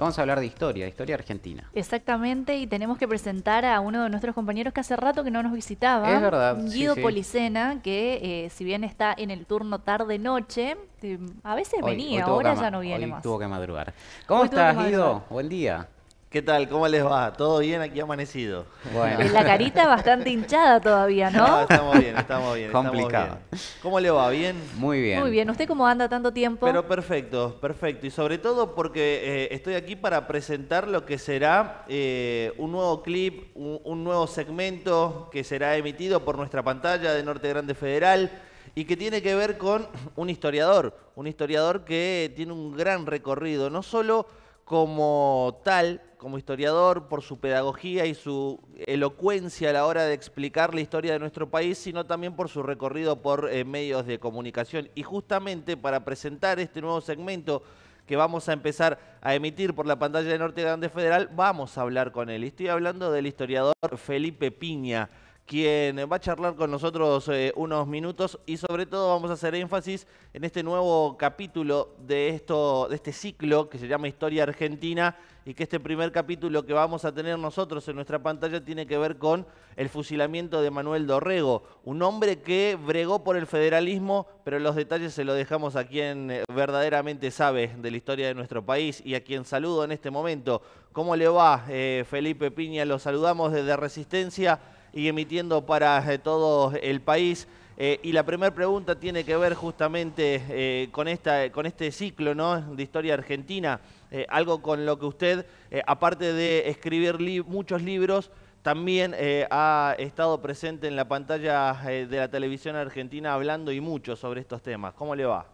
vamos a hablar de historia, de historia argentina. Exactamente, y tenemos que presentar a uno de nuestros compañeros que hace rato que no nos visitaba. Es verdad. Guido Policena, que eh, si bien está en el turno tarde-noche, eh, a veces venía, ahora ya no viene hoy Tuvo que madrugar. ¿Cómo estás, Guido? Buen día. ¿Qué tal? ¿Cómo les va? ¿Todo bien aquí amanecido? Bueno. La carita bastante hinchada todavía, ¿no? estamos bien, estamos bien. Complicado. ¿Cómo le va? ¿Bien? Muy bien. Muy bien. ¿Usted cómo anda tanto tiempo? Pero perfecto, perfecto. Y sobre todo porque eh, estoy aquí para presentar lo que será eh, un nuevo clip, un nuevo segmento que será emitido por nuestra pantalla de Norte Grande Federal y que tiene que ver con un historiador, un historiador que tiene un gran recorrido, no solo como tal como historiador por su pedagogía y su elocuencia a la hora de explicar la historia de nuestro país, sino también por su recorrido por eh, medios de comunicación. Y justamente para presentar este nuevo segmento que vamos a empezar a emitir por la pantalla de Norte Grande Federal, vamos a hablar con él. Estoy hablando del historiador Felipe Piña quien va a charlar con nosotros eh, unos minutos y sobre todo vamos a hacer énfasis en este nuevo capítulo de, esto, de este ciclo que se llama Historia Argentina y que este primer capítulo que vamos a tener nosotros en nuestra pantalla tiene que ver con el fusilamiento de Manuel Dorrego, un hombre que bregó por el federalismo, pero los detalles se los dejamos a quien eh, verdaderamente sabe de la historia de nuestro país y a quien saludo en este momento. ¿Cómo le va, eh, Felipe Piña? Lo saludamos desde Resistencia y emitiendo para eh, todo el país. Eh, y la primera pregunta tiene que ver justamente eh, con, esta, con este ciclo ¿no? de historia argentina, algo con lo que usted, aparte de escribir muchos libros, también ha estado presente en la pantalla de la televisión argentina hablando y mucho sobre estos temas. ¿Cómo le va?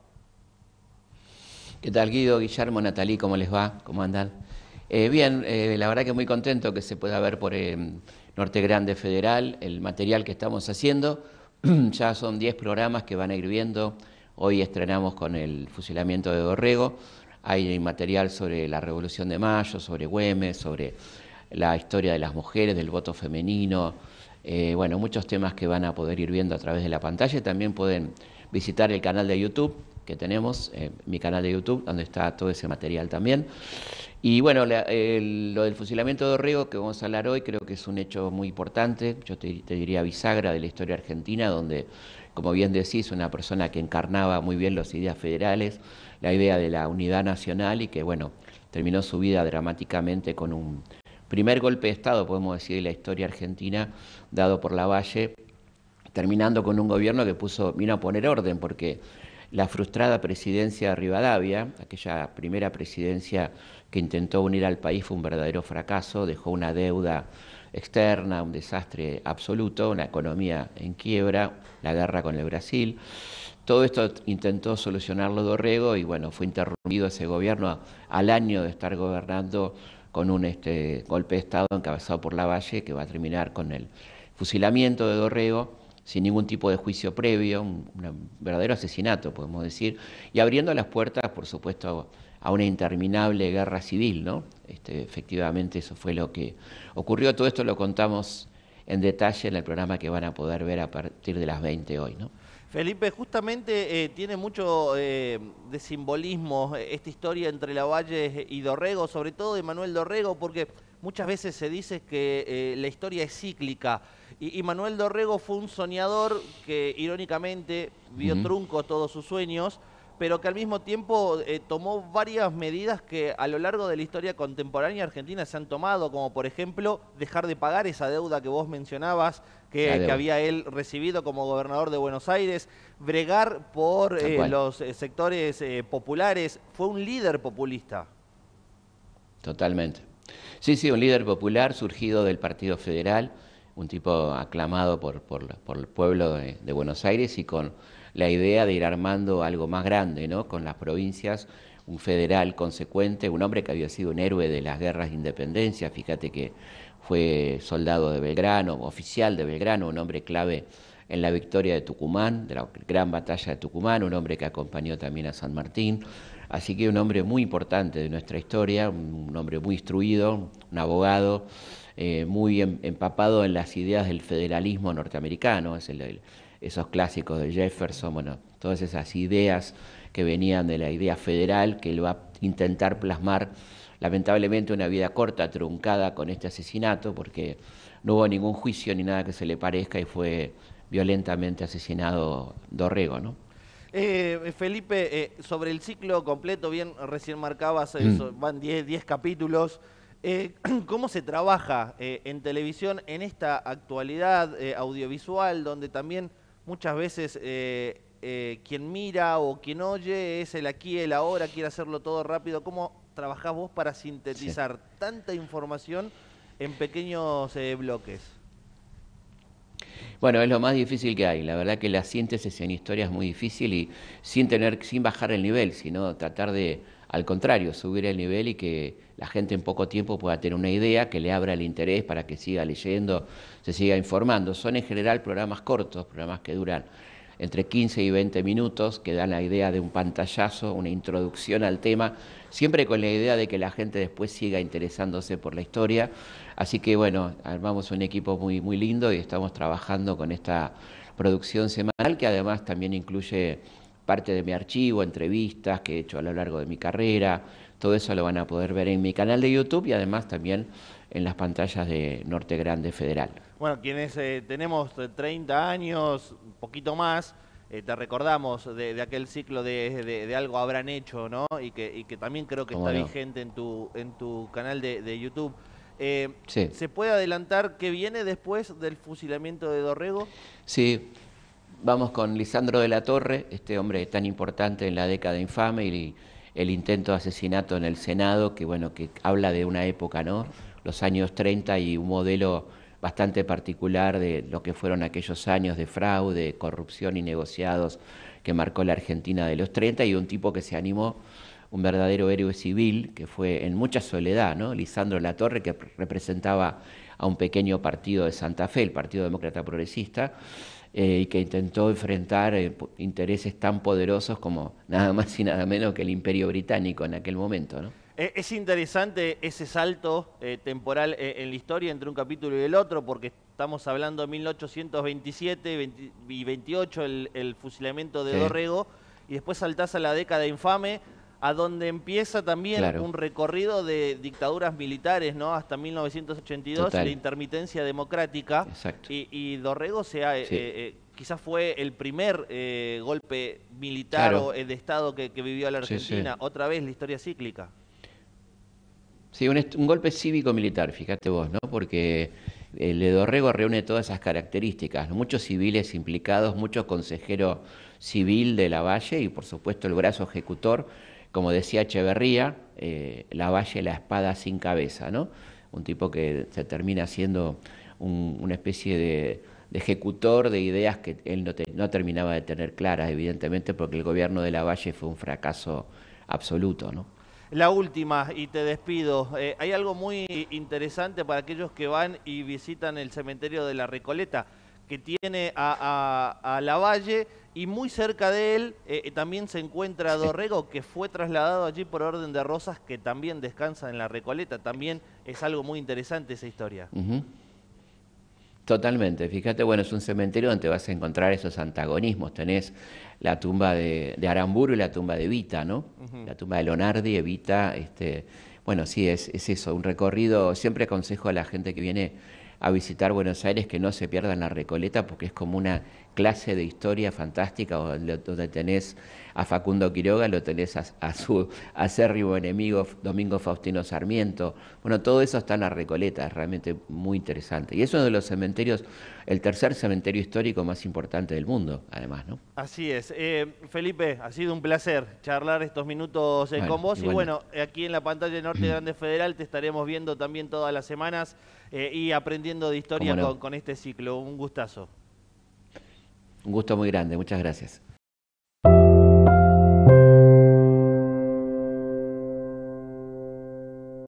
¿Qué tal, Guido? Guillermo, Natalí, ¿cómo les va? ¿Cómo andan? Eh, bien, eh, la verdad que muy contento que se pueda ver por eh, Norte Grande Federal el material que estamos haciendo. ya son 10 programas que van a ir viendo. Hoy estrenamos con el fusilamiento de Dorrego. Hay material sobre la Revolución de Mayo, sobre Güemes, sobre la historia de las mujeres, del voto femenino. bueno, muchos temas que van a poder ir viendo a través de la pantalla. También pueden visitar el canal de YouTube que tenemos, mi canal de YouTube, donde está todo ese material también. Y bueno, lo del fusilamiento de Orrego, que vamos a hablar hoy, creo que es un hecho muy importante, yo te, diría bisagra de la historia argentina, donde, como bien decís, una persona que encarnaba muy bien las ideas federales, la idea de la unidad nacional y que, bueno, terminó su vida dramáticamente con un primer golpe de Estado, podemos decir, de la historia argentina, dado por Lavalle, terminando con un gobierno que puso, vino a poner orden, porque la frustrada presidencia de Rivadavia, aquella primera presidencia que intentó unir al país fue un verdadero fracaso, dejó una deuda externa, un desastre absoluto, una economía en quiebra, la guerra con el Brasil. Todo esto intentó solucionarlo Dorrego y bueno, fue interrumpido ese gobierno al año de estar gobernando con un este, golpe de Estado encabezado por Lavalle que va a terminar con el fusilamiento de Dorrego sin ningún tipo de juicio previo, un, verdadero asesinato, podemos decir, y abriendo las puertas, por supuesto, a, una interminable guerra civil, ¿no? Este, efectivamente, eso fue lo que ocurrió. Todo esto lo contamos en detalle en el programa que van a poder ver a partir de las 20 hoy, ¿no? Felipe, justamente eh, tiene mucho eh, de simbolismo esta historia entre Lavalle y Dorrego, sobre todo de Manuel Dorrego, porque muchas veces se dice que eh, la historia es cíclica. Y, Manuel Dorrego fue un soñador que irónicamente vio trunco todos sus sueños, pero que al mismo tiempo eh, tomó varias medidas que a lo largo de la historia contemporánea argentina se han tomado, como por ejemplo dejar de pagar esa deuda que vos mencionabas que, había él recibido como gobernador de Buenos Aires, bregar por eh, los eh, sectores populares, fue un líder populista. Totalmente. Sí, sí, un líder popular surgido del Partido Federal un tipo aclamado por, por, el pueblo de, Buenos Aires y con la idea de ir armando algo más grande, ¿no? Con las provincias, un federal consecuente, un hombre que había sido un héroe de las guerras de independencia, fíjate que fue soldado de Belgrano, oficial de Belgrano, un hombre clave en la victoria de Tucumán, de la gran batalla de Tucumán, un hombre que acompañó también a San Martín. Así que un hombre muy importante de nuestra historia, un hombre muy instruido, un abogado, eh, muy em, empapado en las ideas del federalismo norteamericano, esos clásicos de Jefferson, bueno, todas esas ideas que venían de la idea federal que él va a intentar plasmar, lamentablemente una vida corta, truncada con este asesinato, porque no hubo ningún juicio ni nada que se le parezca y fue violentamente asesinado Dorrego, ¿no? Eh, Felipe, eh, sobre el ciclo completo, bien recién marcabas, mm. van 10 capítulos. Eh, ¿Cómo se trabaja eh, en televisión en esta actualidad eh, audiovisual donde también muchas veces quien mira o quien oye es el aquí, el ahora, quiere hacerlo todo rápido? ¿Cómo trabajás vos para sintetizar tanta información en pequeños bloques? Bueno, es lo más difícil que hay. La verdad que la síntesis en historia es muy difícil y sin tener, sin bajar el nivel, sino tratar de, al contrario, subir el nivel y que la gente en poco tiempo pueda tener una idea, que le abra el interés para que siga leyendo, se siga informando. Son en general programas cortos, programas que duran entre 15 y 20 minutos, que dan la idea de un pantallazo, una introducción al tema, siempre con la idea de que la gente después siga interesándose por la historia. Así que bueno, armamos un equipo muy, muy lindo y estamos trabajando con esta producción semanal que además también incluye parte de mi archivo, entrevistas que he hecho a lo largo de mi carrera, todo eso lo van a poder ver en mi canal de YouTube y además también en las pantallas de Norte Grande Federal. Bueno, quienes eh, tenemos 30 eh, años, un poquito más, eh, te recordamos de, aquel ciclo de, algo habrán hecho, ¿no? Y que, que también creo que está vigente en tu, en tu canal de, YouTube. ¿Se puede adelantar qué viene después del fusilamiento de Dorrego? Sí, Vamos con Lisandro de la Torre, este hombre tan importante en la década infame y el intento de asesinato en el Senado, que bueno, que habla de una época, ¿no? Los años 30 y un modelo bastante particular de lo que fueron aquellos años de fraude, corrupción y negociados que marcó la Argentina de los 30 y un tipo que se animó, un verdadero héroe civil que fue en mucha soledad, ¿no? Lisandro Torre, que representaba a un pequeño partido de Santa Fe, el Partido Demócrata Progresista, eh, y que intentó enfrentar eh, intereses tan poderosos como nada más y nada menos que el Imperio Británico en aquel momento. E, es interesante ese salto eh, temporal en la historia entre un capítulo y el otro, porque estamos hablando de 1827 y 28, el, fusilamiento de Dorrego, y después saltás a la década infame a donde empieza también un recorrido de dictaduras militares, ¿no? Hasta 1982, la intermitencia democrática. Y, y, Dorrego eh, eh, eh, quizás fue el primer golpe militar o, de Estado que, vivió la Argentina. Otra vez la historia cíclica. Sí, un, golpe cívico-militar, fíjate vos, ¿no? Porque el de Dorrego reúne todas esas características, muchos civiles implicados, muchos consejeros civil de la Valle y por supuesto el brazo ejecutor como decía Echeverría, eh, la valle la espada sin cabeza, ¿no? Un tipo que se termina siendo una especie de, ejecutor de ideas que él no, terminaba de tener claras, evidentemente, porque el gobierno de la valle fue un fracaso absoluto, ¿no? La última, y te despido. Eh, hay algo muy interesante para aquellos que van y visitan el cementerio de la Recoleta que tiene a, Lavalle y muy cerca de él eh, eh, también se encuentra Dorrego, que fue trasladado allí por orden de Rosas, que también descansa en la Recoleta. También es algo muy interesante esa historia. Totalmente, fíjate, bueno, es un cementerio donde vas a encontrar esos antagonismos. Tenés la tumba de, Aramburu y la tumba de Evita, ¿no? La tumba de Leonardi, Evita, este, bueno, sí, es eso, un recorrido, siempre aconsejo a la gente que viene a visitar Buenos Aires, que no se pierdan la Recoleta, porque es como una clase de historia fantástica, donde tenés a Facundo Quiroga, lo tenés a, a su acérrimo enemigo, Domingo Faustino Sarmiento. Bueno, todo eso está en la Recoleta, es realmente muy interesante. Y es uno de los cementerios, el tercer cementerio histórico más importante del mundo, además, ¿no? Así es. Eh, Felipe, ha sido un placer charlar estos minutos eh, con vos. Y bueno, aquí en la pantalla de Norte Grande Federal te estaremos viendo también todas las semanas eh, y aprendiendo de historia con este ciclo. Un gustazo. Un gusto muy grande, muchas gracias.